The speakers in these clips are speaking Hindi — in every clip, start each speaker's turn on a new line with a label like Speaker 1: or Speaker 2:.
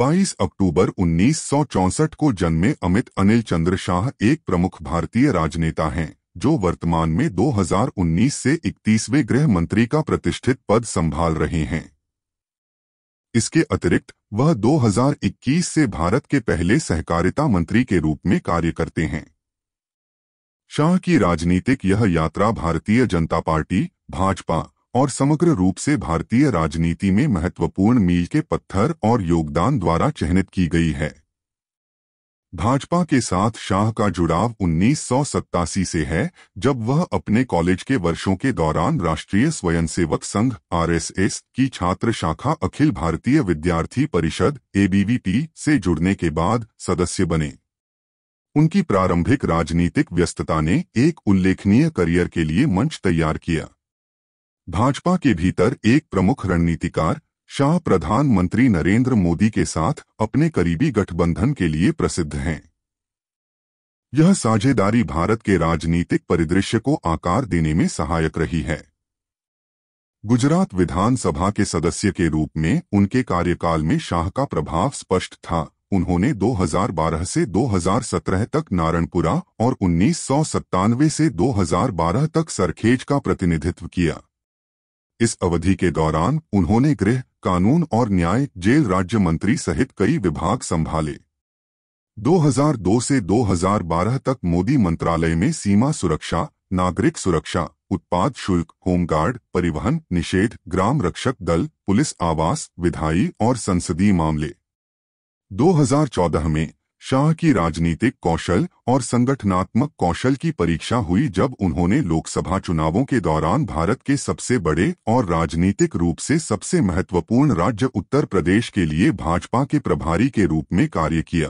Speaker 1: 22 अक्टूबर उन्नीस को जन्मे अमित अनिल चंद्र शाह एक प्रमुख भारतीय राजनेता हैं जो वर्तमान में 2019 से 31वें गृह मंत्री का प्रतिष्ठित पद संभाल रहे हैं इसके अतिरिक्त वह 2021 से भारत के पहले सहकारिता मंत्री के रूप में कार्य करते हैं शाह की राजनीतिक यह यात्रा भारतीय जनता पार्टी भाजपा और समग्र रूप से भारतीय राजनीति में महत्वपूर्ण मील के पत्थर और योगदान द्वारा चिन्हित की गई है भाजपा के साथ शाह का जुड़ाव उन्नीस से है जब वह अपने कॉलेज के वर्षों के दौरान राष्ट्रीय स्वयंसेवक संघ आरएसएस की छात्र शाखा अखिल भारतीय विद्यार्थी परिषद एबीवीपी से जुड़ने के बाद सदस्य बने उनकी प्रारंभिक राजनीतिक व्यस्तता ने एक उल्लेखनीय करियर के लिए मंच तैयार किया भाजपा के भीतर एक प्रमुख रणनीतिकार शाह प्रधानमंत्री नरेंद्र मोदी के साथ अपने करीबी गठबंधन के लिए प्रसिद्ध हैं यह साझेदारी भारत के राजनीतिक परिदृश्य को आकार देने में सहायक रही है गुजरात विधानसभा के सदस्य के रूप में उनके कार्यकाल में शाह का प्रभाव स्पष्ट था उन्होंने 2012 से 2017 तक नारणपुरा और उन्नीस से 2012 तक सरखेज का प्रतिनिधित्व किया इस अवधि के दौरान उन्होंने गृह कानून और न्याय जेल राज्य मंत्री सहित कई विभाग संभाले 2002 से 2012 तक मोदी मंत्रालय में सीमा सुरक्षा नागरिक सुरक्षा उत्पाद शुल्क होमगार्ड परिवहन निषेध ग्राम रक्षक दल पुलिस आवास विधायी और संसदीय मामले 2014 में शाह की राजनीतिक कौशल और संगठनात्मक कौशल की परीक्षा हुई जब उन्होंने लोकसभा चुनावों के दौरान भारत के सबसे बड़े और राजनीतिक रूप से सबसे महत्वपूर्ण राज्य उत्तर प्रदेश के लिए भाजपा के प्रभारी के रूप में कार्य किया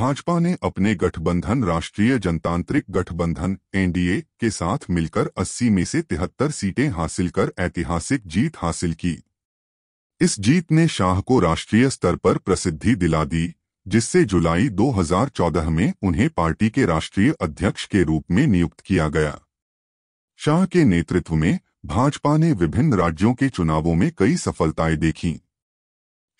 Speaker 1: भाजपा ने अपने गठबंधन राष्ट्रीय जनतांत्रिक गठबंधन एनडीए के साथ मिलकर 80 में से 73 सीटें हासिल कर ऐतिहासिक जीत हासिल की इस जीत ने शाह को राष्ट्रीय स्तर पर प्रसिद्धि दिला दी जिससे जुलाई 2014 में उन्हें पार्टी के राष्ट्रीय अध्यक्ष के रूप में नियुक्त किया गया शाह के नेतृत्व में भाजपा ने विभिन्न राज्यों के चुनावों में कई सफलताएं देखीं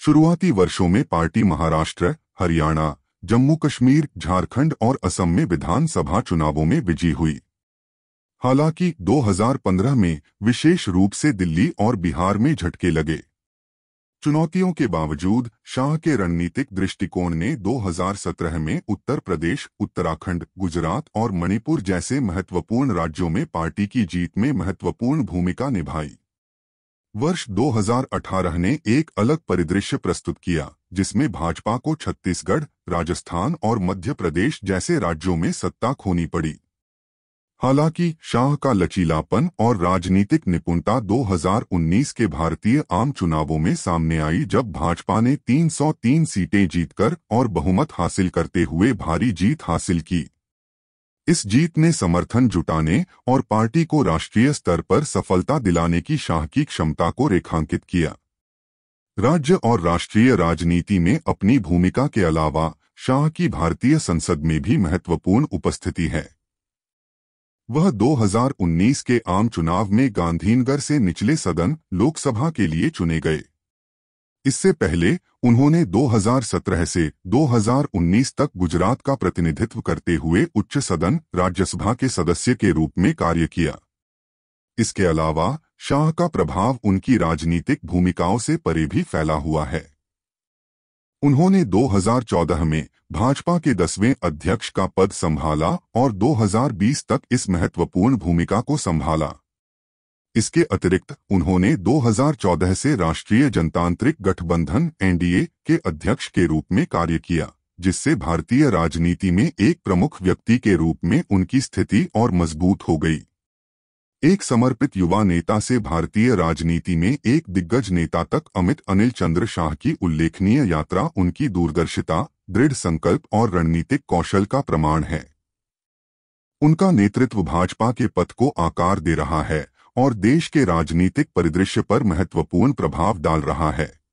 Speaker 1: शुरुआती वर्षों में पार्टी महाराष्ट्र हरियाणा जम्मू कश्मीर झारखंड और असम में विधानसभा चुनावों में विजयी हुई हालांकि 2015 में विशेष रूप से दिल्ली और बिहार में झटके लगे चुनौतियों के बावजूद शाह के रणनीतिक दृष्टिकोण ने 2017 में उत्तर प्रदेश उत्तराखंड गुजरात और मणिपुर जैसे महत्वपूर्ण राज्यों में पार्टी की जीत में महत्वपूर्ण भूमिका निभाई वर्ष 2018 ने एक अलग परिदृश्य प्रस्तुत किया जिसमें भाजपा को छत्तीसगढ़ राजस्थान और मध्य प्रदेश जैसे राज्यों में सत्ता खोनी पड़ी हालांकि शाह का लचीलापन और राजनीतिक निपुणता 2019 के भारतीय आम चुनावों में सामने आई जब भाजपा ने 303 सीटें जीतकर और बहुमत हासिल करते हुए भारी जीत हासिल की इस जीत ने समर्थन जुटाने और पार्टी को राष्ट्रीय स्तर पर सफलता दिलाने की शाह की क्षमता को रेखांकित किया राज्य और राष्ट्रीय राजनीति में अपनी भूमिका के अलावा शाह की भारतीय संसद में भी महत्वपूर्ण उपस्थिति है वह 2019 के आम चुनाव में गांधीनगर से निचले सदन लोकसभा के लिए चुने गए इससे पहले उन्होंने 2017 से 2019 तक गुजरात का प्रतिनिधित्व करते हुए उच्च सदन राज्यसभा के सदस्य के रूप में कार्य किया इसके अलावा शाह का प्रभाव उनकी राजनीतिक भूमिकाओं से परे भी फैला हुआ है उन्होंने 2014 में भाजपा के दसवें अध्यक्ष का पद संभाला और 2020 तक इस महत्वपूर्ण भूमिका को संभाला इसके अतिरिक्त उन्होंने 2014 से राष्ट्रीय जनतांत्रिक गठबंधन एनडीए के अध्यक्ष के रूप में कार्य किया जिससे भारतीय राजनीति में एक प्रमुख व्यक्ति के रूप में उनकी स्थिति और मजबूत हो गई एक समर्पित युवा नेता से भारतीय राजनीति में एक दिग्गज नेता तक अमित अनिल चंद्र शाह की उल्लेखनीय यात्रा उनकी दूरदर्शिता दृढ़ संकल्प और रणनीतिक कौशल का प्रमाण है उनका नेतृत्व भाजपा के पथ को आकार दे रहा है और देश के राजनीतिक परिदृश्य पर महत्वपूर्ण प्रभाव डाल रहा है